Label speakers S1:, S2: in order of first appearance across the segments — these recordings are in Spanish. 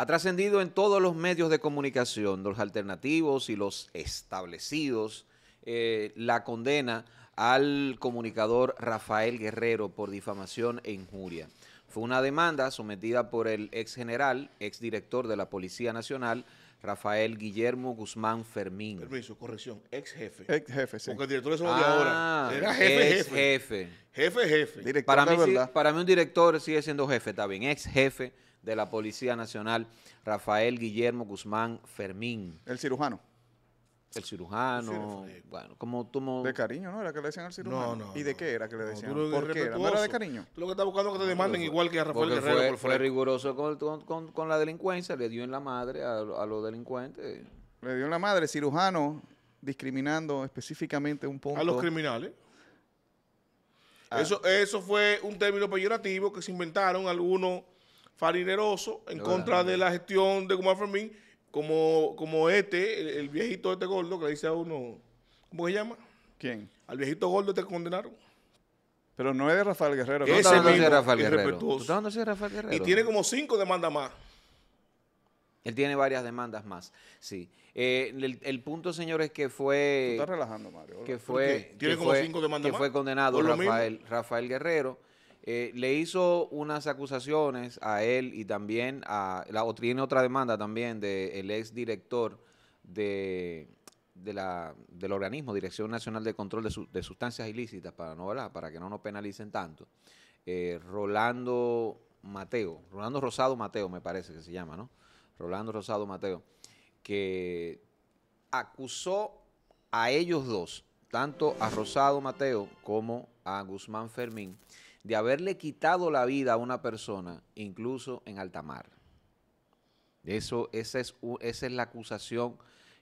S1: ha trascendido en todos los medios de comunicación, los alternativos y los establecidos, eh, la condena al comunicador Rafael Guerrero por difamación e injuria. Fue una demanda sometida por el ex general, ex director de la Policía Nacional, Rafael Guillermo Guzmán Fermín.
S2: Permiso, corrección, ex jefe. Ex jefe, sí. Porque director es ah,
S1: ahora. Era jefe, ex jefe.
S2: Jefe, jefe. Para, mí,
S1: para mí un director sigue siendo jefe, está bien, ex jefe de la Policía Nacional, Rafael Guillermo Guzmán
S3: Fermín. El cirujano. El cirujano, bueno, como tú... De cariño, ¿no? Era que le decían al cirujano. No, no. ¿Y de qué era que le decían? No, ¿Por qué era? de cariño?
S2: Tú lo que estás buscando es que te demanden igual que a Rafael Guerrero. Fue, fue
S1: riguroso con, la delincuencia, le dio en la madre a, los delincuentes.
S3: Le dio en la madre, cirujano, discriminando específicamente un poco... A los criminales.
S2: Ah. Eso, eso fue un término peyorativo que se inventaron algunos Farineroso en contra de la gestión de Gumar Fermín, como, como este, el, viejito este gordo que le dice a uno, ¿cómo se llama? ¿Quién? Al viejito gordo te este condenaron.
S3: Pero no es de Rafael Guerrero. ¿Tú Ese mismo, de Rafael Guerrero. ¿Tú
S2: estás de Rafael Guerrero? Y tiene como cinco demandas más. Él tiene varias demandas más,
S1: sí. Eh, el, punto, señores, que fue... Tú estás relajando, Mario. Que fue, ¿Tiene como cinco demandas que fue condenado Rafael Guerrero eh, le hizo unas acusaciones a él y también a, la, tiene otra demanda también del ex director del organismo, Dirección Nacional de Control de, Sustancias Ilícitas, para no para que no nos penalicen tanto, eh, Rolando Mateo, Rolando Rosado Mateo me parece que se llama, ¿no? Rolando Rosado Mateo, que acusó a ellos dos, tanto a Rosado Mateo como a Guzmán Fermín, de haberle quitado la vida a una persona, incluso en alta mar. Eso, esa, es, la acusación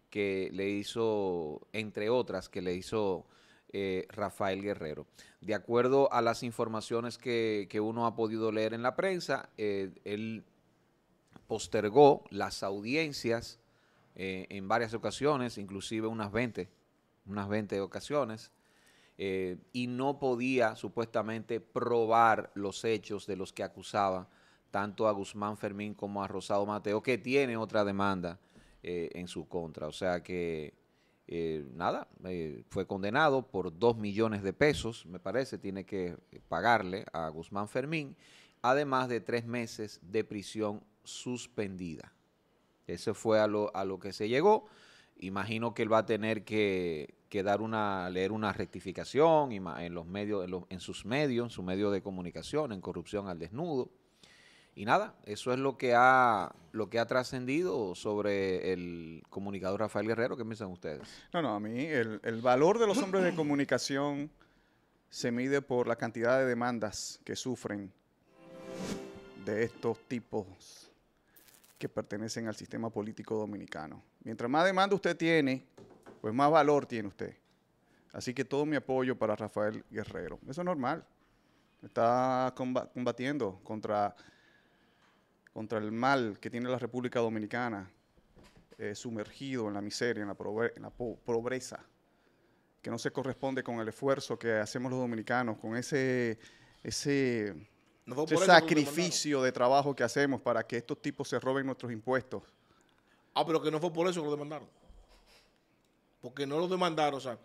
S1: que le hizo, entre otras, que le hizo eh, Rafael Guerrero. De acuerdo a las informaciones que, uno ha podido leer en la prensa, eh, él postergó las audiencias eh, en varias ocasiones, inclusive unas 20, unas 20 ocasiones, eh, y no podía supuestamente probar los hechos de los que acusaba tanto a Guzmán Fermín como a Rosado Mateo, que tiene otra demanda eh, en su contra. O sea que, eh, nada, fue condenado por dos millones de pesos, me parece, tiene que pagarle a Guzmán Fermín, además de tres meses de prisión suspendida. Eso fue a lo que se llegó. Imagino que él va a tener que, que dar una, leer una rectificación en los medios, sus medios, en su medio de comunicación, en corrupción al desnudo. Y nada, eso es lo que ha, lo que ha trascendido sobre el comunicador Rafael Guerrero. ¿Qué piensan ustedes?
S3: No, no, a mí el, el valor de los hombres de comunicación se mide por la cantidad de demandas que sufren de estos tipos que pertenecen al sistema político dominicano. Mientras más demanda usted tiene, pues más valor tiene usted. Así que todo mi apoyo para Rafael Guerrero. Eso es normal. Está combatiendo contra, contra el mal que tiene la República Dominicana, eh, sumergido en la miseria, en la, pobreza, que no se corresponde con el esfuerzo que hacemos los dominicanos, con ese, ese, ese sacrificio de trabajo que hacemos para que estos tipos se roben nuestros impuestos.
S2: Ah, pero que no fue por eso que lo demandaron porque no lo demandaron. O sea,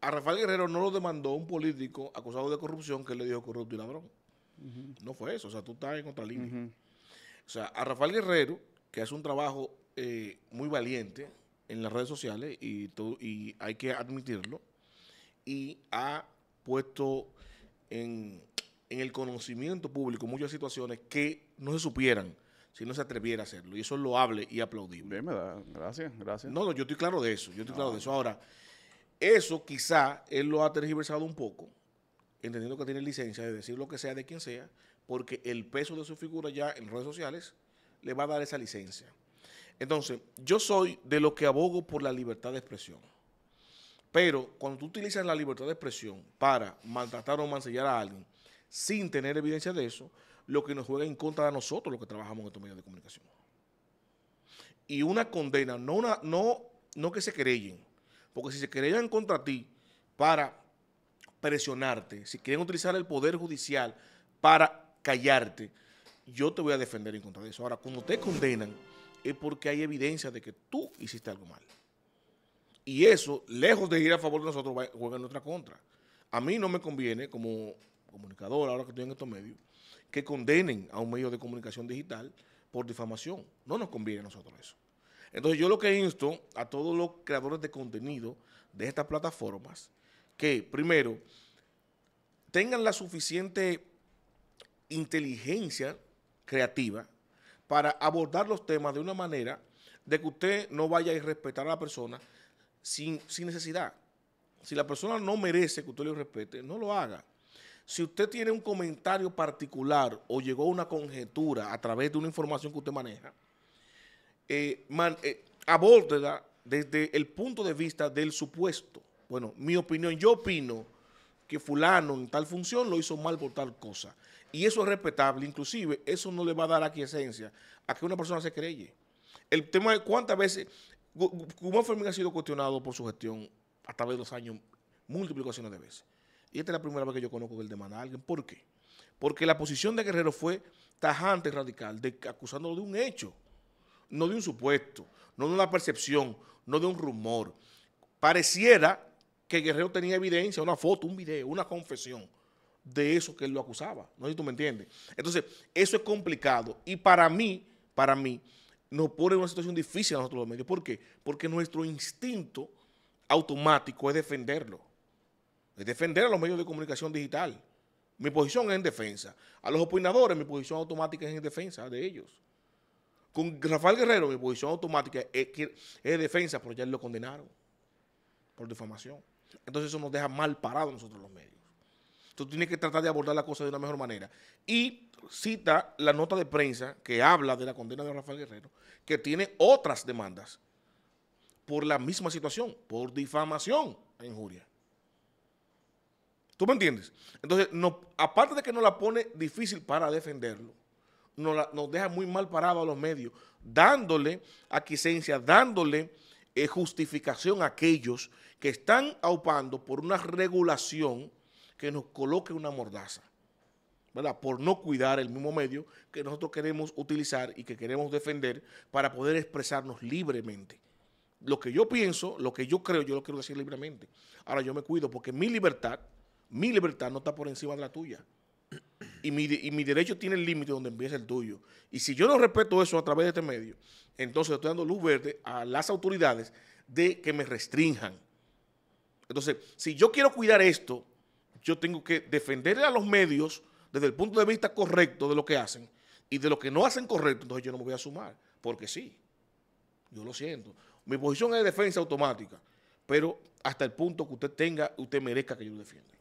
S2: a Rafael Guerrero no lo demandó un político acusado de corrupción que le dijo corrupto y ladrón. No fue eso, o sea, tú estás en otra línea. O sea, a Rafael Guerrero, que hace un trabajo eh, muy valiente en las redes sociales y, y hay que admitirlo, y ha puesto en el conocimiento público muchas situaciones que no se supieran si no se atreviera a hacerlo. Y eso es loable y aplaudible. Bien, me Gracias, gracias. No, no, yo estoy claro de eso. Yo estoy claro de ah. eso. Ahora, eso quizá él lo ha tergiversado un poco, entendiendo que tiene licencia de decir lo que sea de quien sea, porque el peso de su figura ya en redes sociales le va a dar esa licencia. Entonces, yo soy de los que abogo por la libertad de expresión. Pero cuando tú utilizas la libertad de expresión para maltratar o mancillar a alguien sin tener evidencia de eso, lo que nos juega en contra de nosotros, los que trabajamos en estos medios de comunicación. Y una condena, no, no, no que se creyen, porque si se querellan contra ti para presionarte, si quieren utilizar el poder judicial para callarte, yo te voy a defender en contra de eso. Ahora, cuando te condenan, es porque hay evidencia de que tú hiciste algo mal. Y eso, lejos de ir a favor de nosotros, juega en nuestra contra. A mí no me conviene, como comunicador, ahora que estoy en estos medios, que condenen a un medio de comunicación digital por difamación. No nos conviene a nosotros eso. Entonces yo lo que insto a todos los creadores de contenido de estas plataformas, que primero tengan la suficiente inteligencia creativa para abordar los temas de una manera de que usted no vaya a irrespetar a la persona sin, sin necesidad. Si la persona no merece que usted le respete, no lo haga. Si usted tiene un comentario particular o llegó a una conjetura a través de una información que usted maneja, eh, eh desde el punto de vista del supuesto. Bueno, mi opinión, yo opino que fulano en tal función lo hizo mal por tal cosa. Y eso es respetable, inclusive eso no le va a dar esencia a que una persona se creye. El tema es cuántas veces Guzmán Fermín ha sido cuestionado por su gestión a través de los años múltiples ocasiones de veces. Y esta es la primera vez que yo conozco que él demanda a alguien. ¿Por qué? Porque la posición de Guerrero fue tajante y radical, acusándolo de un hecho, no de un supuesto, no de una percepción, no de un rumor. Pareciera que Guerrero tenía evidencia, una foto, un video, una confesión de eso que él lo acusaba. No sé si tú me entiendes. Entonces, eso es complicado. Y para mí, para mí, nos pone en una situación difícil a nosotros los medios. ¿Por qué? Porque nuestro instinto automático es defenderlo defender a los medios de comunicación digital. Mi posición es en defensa. A los opinadores, mi posición automática es en defensa de ellos. Con Rafael Guerrero, mi posición automática es, es defensa, pero ya lo condenaron por difamación. Entonces eso nos deja mal parados nosotros los medios. Tú tienes que tratar de abordar la cosa de una mejor manera. Y cita la nota de prensa que habla de la condena de Rafael Guerrero, que tiene otras demandas por la misma situación, por difamación e injuria. ¿Tú me entiendes? Entonces, no, aparte de que nos la pone difícil para defenderlo, nos, nos deja muy mal parado a los medios, dándole aquiescencia, dándole eh, justificación a aquellos que están aupando por una regulación que nos coloque una mordaza, ¿verdad? Por no cuidar el mismo medio que nosotros queremos utilizar y que queremos defender para poder expresarnos libremente. Lo que yo pienso, lo que yo creo, yo lo quiero decir libremente. Ahora yo me cuido porque mi libertad mi libertad no está por encima de la tuya. Y mi, derecho tiene el límite donde empieza el tuyo. Y si yo no respeto eso a través de este medio, entonces estoy dando luz verde a las autoridades de que me restrinjan. Entonces, si yo quiero cuidar esto, yo tengo que defender a los medios desde el punto de vista correcto de lo que hacen y de lo que no hacen correcto, entonces yo no me voy a sumar, porque sí, yo lo siento. Mi posición es defensa automática, pero hasta el punto que usted tenga, usted merezca que yo lo defienda.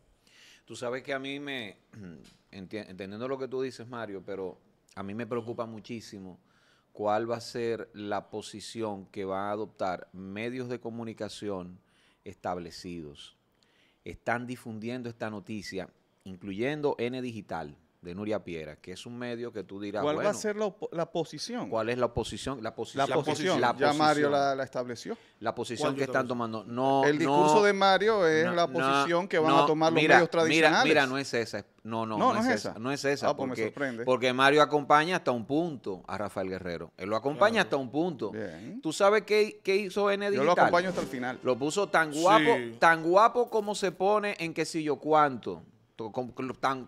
S1: Tú sabes que a mí me, entendiendo lo que tú dices, Mario, pero a mí me preocupa muchísimo cuál va a ser la posición que van a adoptar medios de comunicación establecidos. Están difundiendo esta noticia, incluyendo N Digital de Nuria Piera, que es un medio que tú dirás. ¿Cuál va a ser la, posición? ¿Cuál es la oposición? La, posición, la posición. La Ya Mario la, estableció. La posición que están tomando. No, El discurso de Mario es la posición que van a tomar los medios tradicionales. Mira, no es esa. No, no, no, es esa. No es esa. Ah, pues porque, porque Mario acompaña hasta un punto a Rafael Guerrero. Él lo acompaña hasta un punto. ¿Tú sabes qué, hizo N lo acompaño hasta el final. Lo puso tan guapo, tan guapo como se pone en qué sé yo cuánto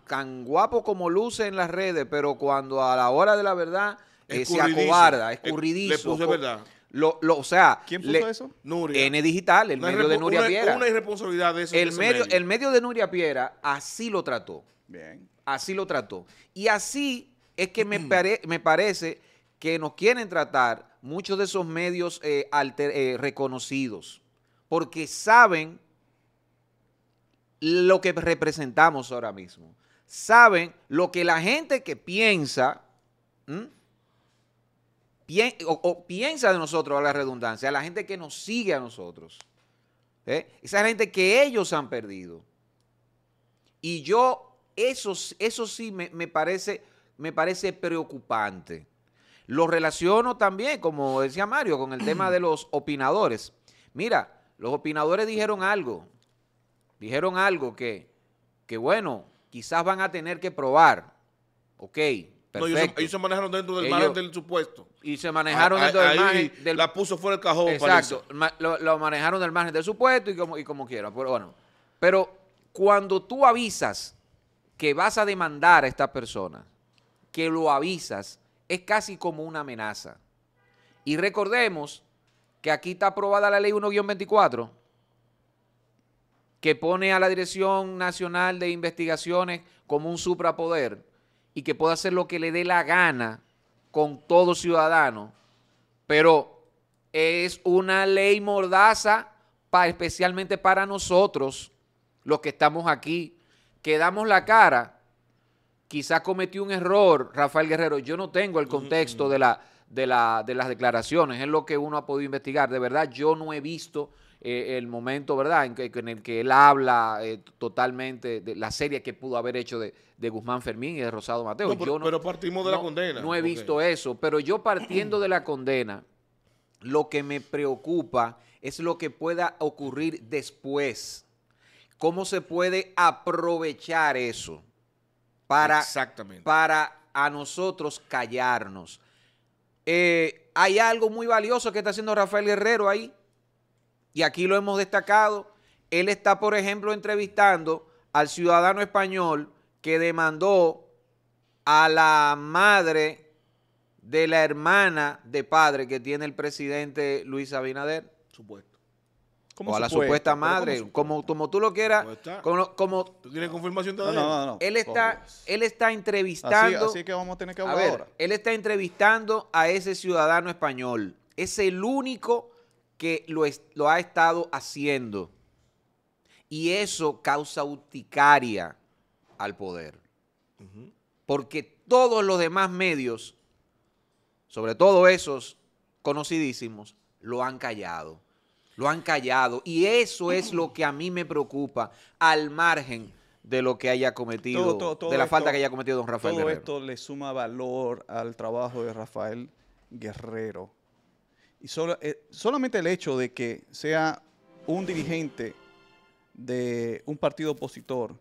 S1: tan, guapo como luce en las redes, pero cuando a la hora de la verdad eh, se acobarda, eh, escurridizo. Le puse verdad. Lo, sea, ¿Quién puso eso? Nuria. N Digital, el medio de Nuria Piera. Una
S2: irresponsabilidad de eso. El, medio, el medio de Nuria
S1: Piera así lo trató. Bien. Así lo trató. Y así es que me, mm. parece que nos quieren tratar muchos de esos medios eh, reconocidos. Porque saben lo que representamos ahora mismo. Saben lo que la gente que piensa, o, piensa de nosotros, a la redundancia, a la gente que nos sigue a nosotros. ¿eh? Esa gente que ellos han perdido. Y yo, eso, eso sí me, parece, me parece preocupante. Lo relaciono también, como decía Mario, con el tema de los opinadores. Mira, los opinadores dijeron algo dijeron algo que, bueno, quizás van a tener que probar. Ok, no, ellos, se, manejaron dentro del margen del supuesto. Y se manejaron dentro del margen. Del, la puso fuera del cajón. Exacto. Lo, manejaron del margen del supuesto y como, y como quieran. Pero bueno. Pero cuando tú avisas que vas a demandar a esta persona, que lo avisas, es casi como una amenaza. Y recordemos que aquí está aprobada la ley 1-24 que pone a la Dirección Nacional de Investigaciones como un suprapoder y que pueda hacer lo que le dé la gana con todo ciudadano, pero es una ley mordaza especialmente para nosotros, los que estamos aquí, que damos la cara. Quizás cometió un error, Rafael Guerrero. Yo no tengo el contexto de la, de, la, de las declaraciones, es lo que uno ha podido investigar. De verdad, yo no he visto eh, el momento, ¿verdad?, en, que, en, el que él habla eh, totalmente de la serie que pudo haber hecho de, Guzmán Fermín y de Rosado Mateo. pero,
S2: partimos de la condena. No he visto
S1: eso, pero yo partiendo de la condena, lo que me preocupa es lo que pueda ocurrir después. ¿Cómo se puede aprovechar eso para,
S2: Exactamente.
S1: para a nosotros callarnos? Eh, hay algo muy valioso que está haciendo Rafael Guerrero ahí, y aquí lo hemos destacado. Él está, por ejemplo, entrevistando al ciudadano español que demandó a la madre de la hermana de padre que tiene el presidente Luis Abinader. Supuesto o a la supuesta madre, como, tú lo quieras. Pues como, confirmación todavía? no, no, no, Él está,
S3: él está entrevistando. Así, que vamos a tener que
S1: Él está entrevistando a ese ciudadano español. Es el único que lo, ha estado haciendo. Y eso causa uticaria al poder. Porque todos los demás medios, sobre todo esos conocidísimos, lo han callado lo han callado. Y eso es lo que a mí me preocupa, al margen de lo que haya cometido, de la falta que haya cometido don Rafael todo Guerrero.
S3: esto le suma valor al trabajo de Rafael Guerrero. Y eh, solamente el hecho de que sea un dirigente de un partido opositor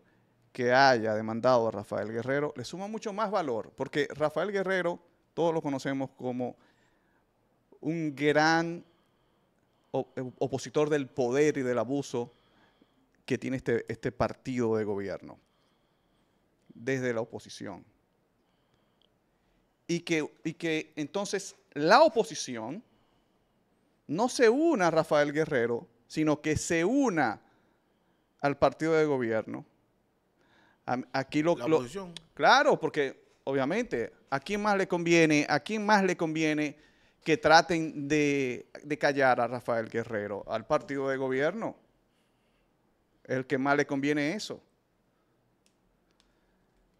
S3: que haya demandado a Rafael Guerrero, le suma mucho más valor, porque Rafael Guerrero, todos lo conocemos como un gran eh, opositor del poder y del abuso que tiene este, este partido de gobierno desde la oposición. Y que, y que entonces la oposición no se una a Rafael Guerrero, sino que se una al partido de gobierno. aquí claro, porque obviamente a quién más le conviene, a quién más le conviene que traten de, callar a Rafael Guerrero, al partido de gobierno. El que más le conviene eso.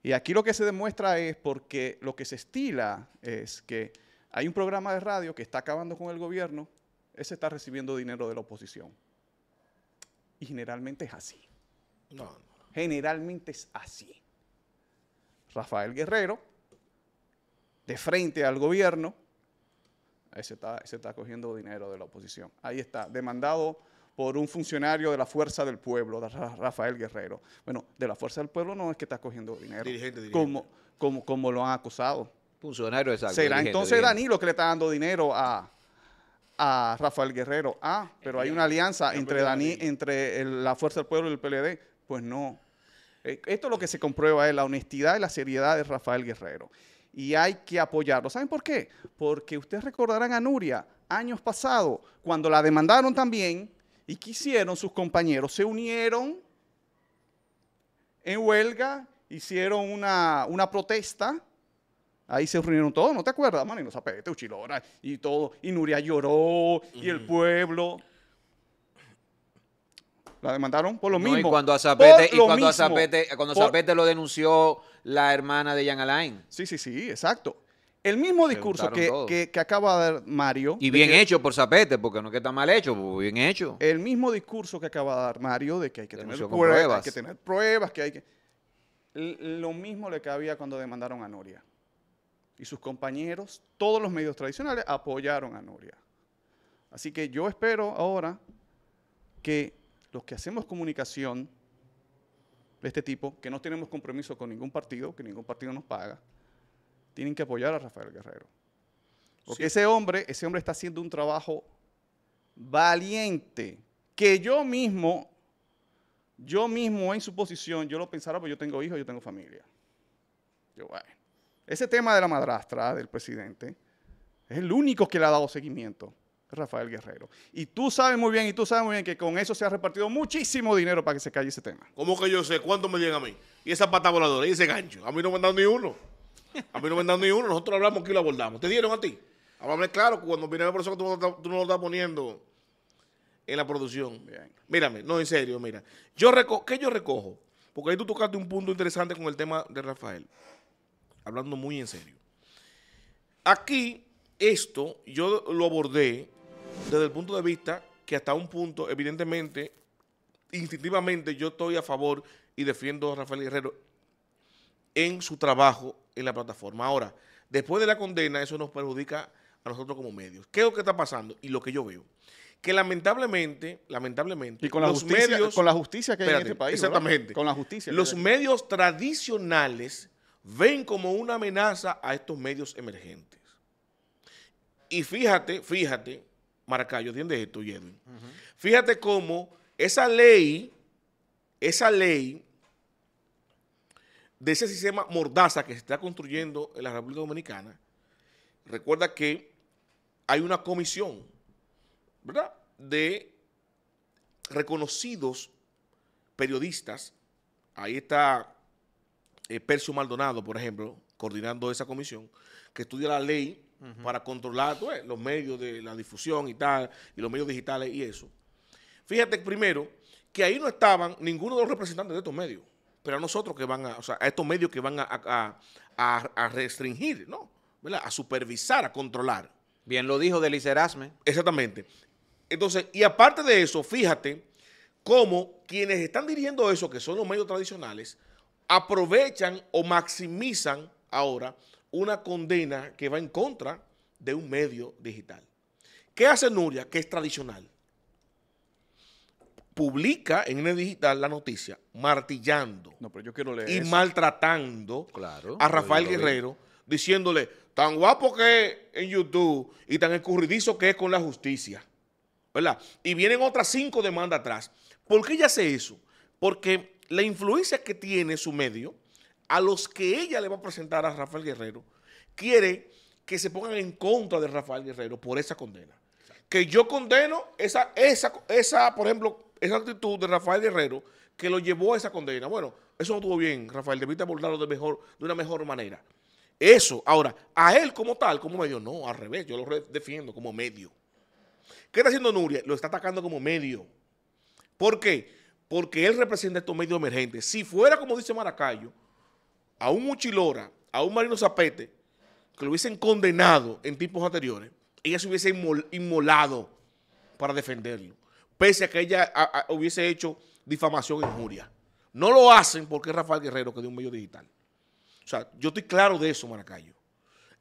S3: Y aquí lo que se demuestra es porque lo que se estila es que hay un programa de radio que está acabando con el gobierno, ese está recibiendo dinero de la oposición. Y generalmente es así. Generalmente es así. Rafael Guerrero, de frente al gobierno, se está, cogiendo dinero de la oposición. Ahí está, demandado por un funcionario de la Fuerza del Pueblo, Rafael Guerrero. Bueno, de la Fuerza del Pueblo no es que está cogiendo dinero. Como, como, como lo han acusado.
S2: Funcionario, exacto. Será entonces Danilo
S3: que le está dando dinero a, Rafael Guerrero. Ah, pero hay una alianza entre, Dani, entre la Fuerza del Pueblo y el PLD. Pues no. Eh, esto lo que se comprueba, es la honestidad y la seriedad de Rafael Guerrero y hay que apoyarlo. ¿Saben por qué? Porque ustedes recordarán a Nuria años pasados, cuando la demandaron también y quisieron sus compañeros, se unieron en huelga, hicieron una, protesta. Ahí se unieron todos, ¿no te acuerdas, man? Y los apete, uchilora y todo. Y Nuria lloró, y el pueblo. La demandaron por lo mismo. y cuando a Zapete, y cuando Zapete, cuando
S1: lo denunció la hermana de Jan Alain. Sí, sí, sí, exacto.
S3: El mismo discurso que, acaba de dar Mario. Y
S1: bien hecho por Zapete, porque no que está mal hecho,
S3: pues, bien hecho. El mismo discurso que acaba de dar Mario de que hay que tener pruebas, pruebas, hay que tener pruebas, que hay que. Lo mismo le cabía cuando demandaron a Noria. Y sus compañeros, todos los medios tradicionales apoyaron a Noria. Así que yo espero ahora que los que hacemos comunicación de este tipo, que no tenemos compromiso con ningún partido, que ningún partido nos paga, tienen que apoyar a Rafael Guerrero. Porque ese hombre, ese hombre está haciendo un trabajo valiente, que yo mismo, yo mismo en su posición, yo lo pensaba pero pues yo tengo hijos, yo tengo familia. Ese tema de la madrastra del presidente es el único que le ha dado seguimiento. Rafael Guerrero. Y tú sabes muy bien, y tú sabes muy bien que con eso se ha repartido muchísimo dinero para que se calle ese tema.
S2: ¿Cómo que yo sé cuánto me llega a mí? Y esa pata voladora y ese gancho. A mí no me han dado ni uno. A mí no me han dado ni uno. Nosotros hablamos aquí lo abordamos. ¿Te dieron a ti? Háblame claro, cuando viene la persona, tú, tú no lo estás poniendo en la producción. Mírame, no, en serio, mira. Yo reco ¿Qué yo recojo? Porque ahí tú tocaste un punto interesante con el tema de Rafael. Hablando muy en serio. Aquí, esto, yo lo abordé desde el punto de vista que hasta un punto, evidentemente, instintivamente yo estoy a favor y defiendo a Rafael Guerrero en su trabajo en la plataforma. Ahora, después de la condena, eso nos perjudica a nosotros como medios. ¿Qué es lo que está pasando? Y lo que yo veo. Que lamentablemente, lamentablemente, con la justicia, con la justicia que hay en este país, exactamente, con la justicia, los este medios tradicionales ven como una amenaza a estos medios emergentes. Y fíjate, fíjate Maracayo, entiende esto, Edwin? Fíjate cómo esa ley, esa ley de ese sistema mordaza que se está construyendo en la República Dominicana, recuerda que hay una comisión, ¿verdad?, de reconocidos periodistas. Ahí está eh, Maldonado, por ejemplo, coordinando esa comisión, que estudia la ley para controlar los medios de la difusión y tal, y los medios digitales y eso. Fíjate primero que ahí no estaban ninguno de los representantes de estos medios, pero a nosotros que van a, o sea, a estos medios que van a, restringir, ¿no? ¿Verdad? A supervisar, a controlar. Bien lo dijo Delis Erasme. Exactamente. Entonces, y aparte de eso, fíjate cómo quienes están dirigiendo eso, que son los medios tradicionales, aprovechan o maximizan ahora una condena que va en contra de un medio digital. ¿Qué hace Nuria, que es tradicional? Publica en el digital la noticia martillando y maltratando a Rafael Guerrero, diciéndole tan guapo que es en YouTube y tan escurridizo que es con la justicia. ¿Verdad? Y vienen otras cinco demandas atrás. ¿Por qué ella hace eso? Porque la influencia que tiene su medio, a los que ella le va a presentar a Rafael Guerrero, quiere que se pongan en contra de Rafael Guerrero por esa condena. Que yo condeno esa, esa, esa, por ejemplo, esa actitud de Rafael Guerrero que lo llevó a esa condena. Bueno, eso no estuvo bien, Rafael, debiste abordarlo de, mejor, de una mejor manera. Eso, ahora, a él como tal, como medio, no, al revés, yo lo defiendo como medio. ¿Qué está haciendo Nuria? Lo está atacando como medio. ¿Por qué? Porque él representa estos medios emergentes. Si fuera como dice Maracayo, a un Muchilora, a un Marino Zapete, que lo hubiesen condenado en tiempos anteriores, ella se hubiese inmolado para defenderlo, pese a que ella hubiese hecho difamación e injuria. No lo hacen porque es Rafael Guerrero que dio un medio digital. O sea, yo estoy claro de eso, Maracayo.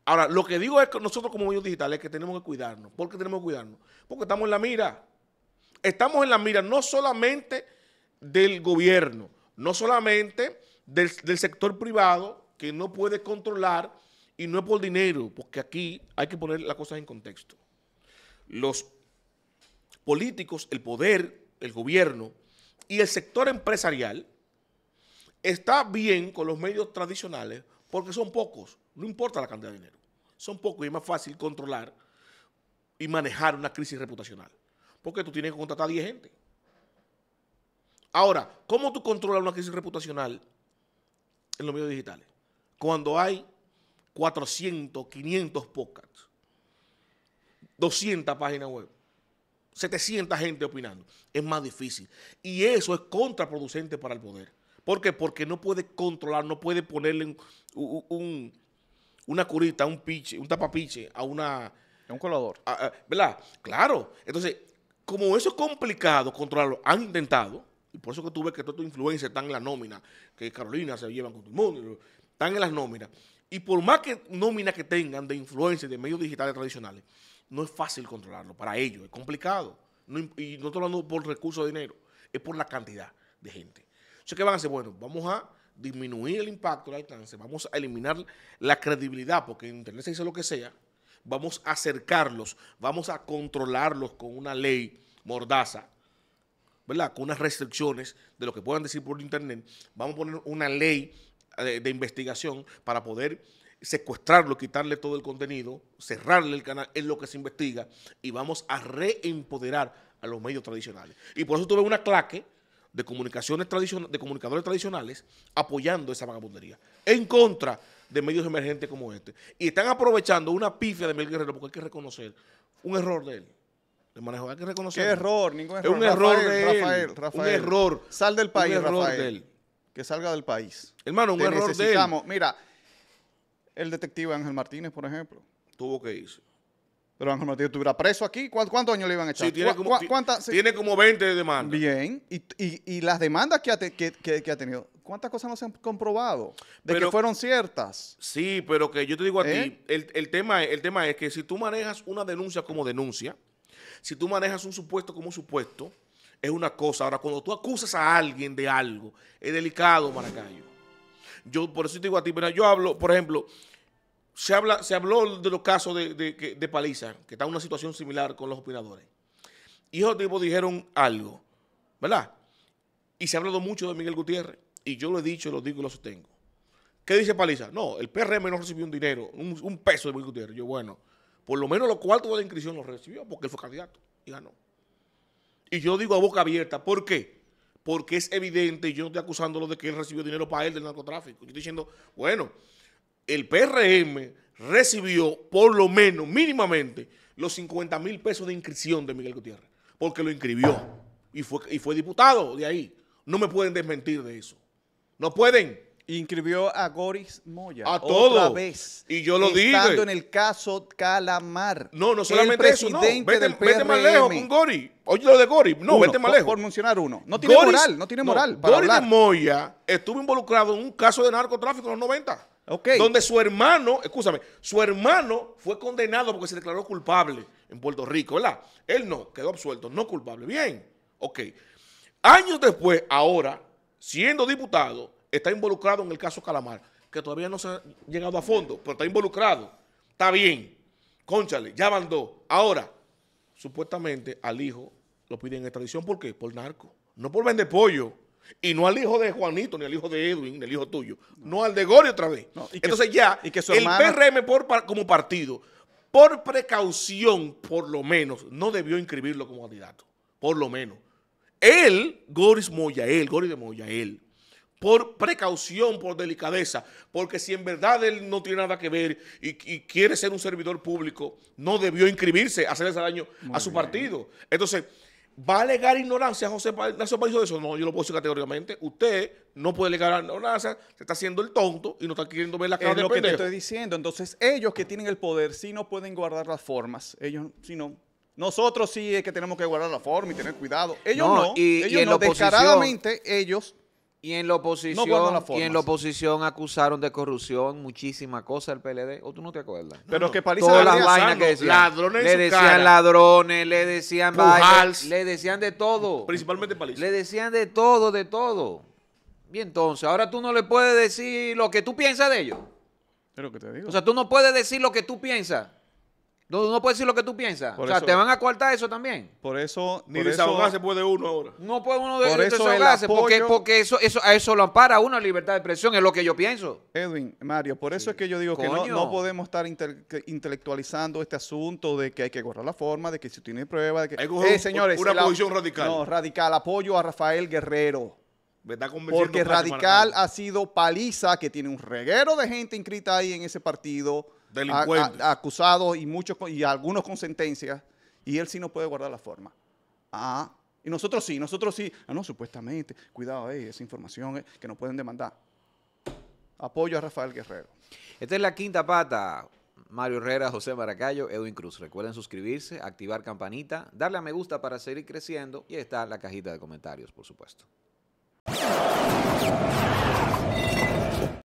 S2: Ahora, lo que digo es que nosotros como medios digitales es que tenemos que cuidarnos. ¿Por qué tenemos que cuidarnos? Porque estamos en la mira. Estamos en la mira no solamente del gobierno, no solamente del, sector privado que no puede controlar y no es por dinero, porque aquí hay que poner las cosas en contexto. Los políticos, el poder, el gobierno y el sector empresarial está bien con los medios tradicionales porque son pocos, no importa la cantidad de dinero. Son pocos y es más fácil controlar y manejar una crisis reputacional. Porque tú tienes que contratar a 10 gente. Ahora, ¿cómo tú controlas una crisis reputacional en los medios digitales. Cuando hay 400, 500 podcasts, 200 páginas web, 700 gente opinando, es más difícil. Y eso es contraproducente para el poder. ¿Por qué? Porque no puede controlar, no puede ponerle una curita, un piche, un tapapiche a una... A un colador. ¿Verdad? Claro. Entonces, como eso es complicado controlarlo, han intentado, y por eso que tú ves que todos tus influencers están en la nómina, que Carolina se llevan con tu mundo, están en las nóminas. Y por más que nóminas que tengan de influencia de medios digitales tradicionales, no es fácil controlarlo para ellos, es complicado. y no estoy hablando por recursos de dinero, es por la cantidad de gente. Entonces, ¿qué van a hacer? Bueno, vamos a disminuir el impacto, el alcance, vamos a eliminar la credibilidad, porque en Internet se dice lo que sea, vamos a acercarlos, vamos a controlarlos con una ley mordaza ¿verdad? Con unas restricciones de lo que puedan decir por internet. Vamos a poner una ley eh, de, investigación para poder secuestrarlo, quitarle todo el contenido, cerrarle el canal, en lo que se investiga y vamos a reempoderar a los medios tradicionales. Y por eso tuve una claque de comunicaciones tradicionales, de comunicadores tradicionales apoyando esa vagabundería, en contra de medios emergentes como este. Y están aprovechando una pifia de Miguel Guerrero, porque hay que reconocer un error de él. El manejo. Hay que reconocer. Qué error, ningún error. Es un error de Rafael, Rafael. Un error. Sal del país, Rafael. Que salga
S3: del país. Hermano, un error de Mira, el detective Ángel Martínez, por ejemplo. Tuvo que irse. Pero Ángel Martínez estuviera preso aquí. ¿Cuántos, años le iban a echar? tiene, como, 20
S2: de demandas. Bien.
S3: Y, las demandas que ha, que, ha tenido. ¿Cuántas cosas no se han comprobado? De que fueron
S2: ciertas. Sí, pero que yo te digo a ti, ¿Eh? el, tema, el tema es que si tú manejas una denuncia como denuncia, si tú manejas un supuesto como un supuesto, es una cosa. Ahora, cuando tú acusas a alguien de algo, es delicado, Maracayo. Yo por eso te digo a ti, yo hablo, por ejemplo, se, habla, se habló de los casos de, Paliza, que está en una situación similar con los opinadores. Y esos tipos dijeron algo, ¿verdad? Y se ha hablado mucho de Miguel Gutiérrez. Y yo lo he dicho, lo digo y lo sostengo. ¿Qué dice Paliza? No, el PRM no recibió un dinero, un, un peso de Miguel Gutiérrez. Yo, bueno, por lo menos los cuartos de la inscripción los recibió porque él fue candidato y ganó. Y yo digo a boca abierta, ¿por qué? Porque es evidente, yo no estoy acusándolo de que él recibió dinero para él del narcotráfico. Yo estoy diciendo, bueno, el PRM recibió por lo menos, mínimamente, los 50 mil pesos de inscripción de Miguel Gutiérrez, porque lo inscribió y fue, y fue diputado de ahí. No me pueden desmentir de eso. No pueden. Inscribió a Goris Moya. A todo. Otra vez. Y yo lo dije. Estando en el
S3: caso Calamar. No, no solamente el eso, no. Vete, vete más lejos con
S2: Gori. Oye lo de Gori. No, vete más lejos. Por, mencionar uno. No tiene moral, no tiene moral no, Moya estuvo involucrado en un caso de narcotráfico en los 90. Ok. Donde su hermano, escúchame, su hermano fue condenado porque se declaró culpable en Puerto Rico, ¿verdad? Él no, quedó absuelto, no culpable. Bien, ok. Años después, ahora, siendo diputado, está involucrado en el caso Calamar, que todavía no se ha llegado a fondo, pero está involucrado. Está bien. Conchale, ya mandó. Ahora, supuestamente al hijo lo piden extradición. ¿Por qué? Por narco. No por vender pollo. Y no al hijo de Juanito, ni al hijo de Edwin, ni al hijo tuyo. No, al de Gori otra vez. Entonces ya, el PRM por, como partido, por precaución, por lo menos, no debió inscribirlo como candidato. Por lo menos. Él, Goris él, Goris de Moya, él por precaución, por delicadeza, porque si en verdad él no tiene nada que ver y, quiere ser un servidor público, no debió inscribirse, hacer ese daño a su partido. Entonces, ¿va a alegar ignorancia José Ignacio de eso? No, yo lo puedo decir categóricamente. Usted no puede alegar ignorancia, se está haciendo el tonto y no está queriendo ver la cara es de lo que te estoy diciendo. Entonces, ellos que tienen el
S3: poder, sí no pueden guardar las formas. Ellos, sí no... Nosotros sí es que tenemos que guardar la forma y tener cuidado. Ellos no, Y, en la no. Descaradamente, ellos y en la oposición, y en la
S1: oposición acusaron de corrupción muchísima cosa el PLD. ¿O tú no te acuerdas? Pero que Paliza Todas las vainas que decían. Ladrones le decían ladrones, le decían vainas, le decían de todo. Principalmente Paliza. Le decían de todo, de todo. Y entonces, ahora tú no le puedes decir lo que tú piensas de ellos. te digo. O sea, tú no puedes decir lo que tú piensas. No, no puedes decir lo que tú piensas. o sea, te van a cortar eso también.
S3: Por eso. Ni desahogarse puede uno ahora. No puede uno de, desahogarse. porque,
S1: porque eso, eso, a eso lo ampara una
S3: libertad de expresión, es lo que yo pienso. Edwin, Mario, por eso es que yo digo que no, podemos estar intelectualizando este asunto de que hay que borrar la forma, de que si tiene prueba, de que. Hay eh, señores, una posición radical. No, radical. Apoyo a Rafael Guerrero. Porque Radical ha sido paliza, que tiene un reguero de gente inscrita ahí en ese partido delincuentes. acusados y, muchos, y algunos con sentencias, y él sí no puede guardar la forma. Ah, y nosotros sí, nosotros sí. Ah, no, supuestamente, cuidado, ahí, esa información que nos pueden demandar. Apoyo a Rafael Guerrero. Esta es la quinta
S1: pata. Mario Herrera, José Maracayo, Edwin Cruz. Recuerden suscribirse, activar campanita, darle a me gusta para seguir creciendo y está la cajita de comentarios, por supuesto.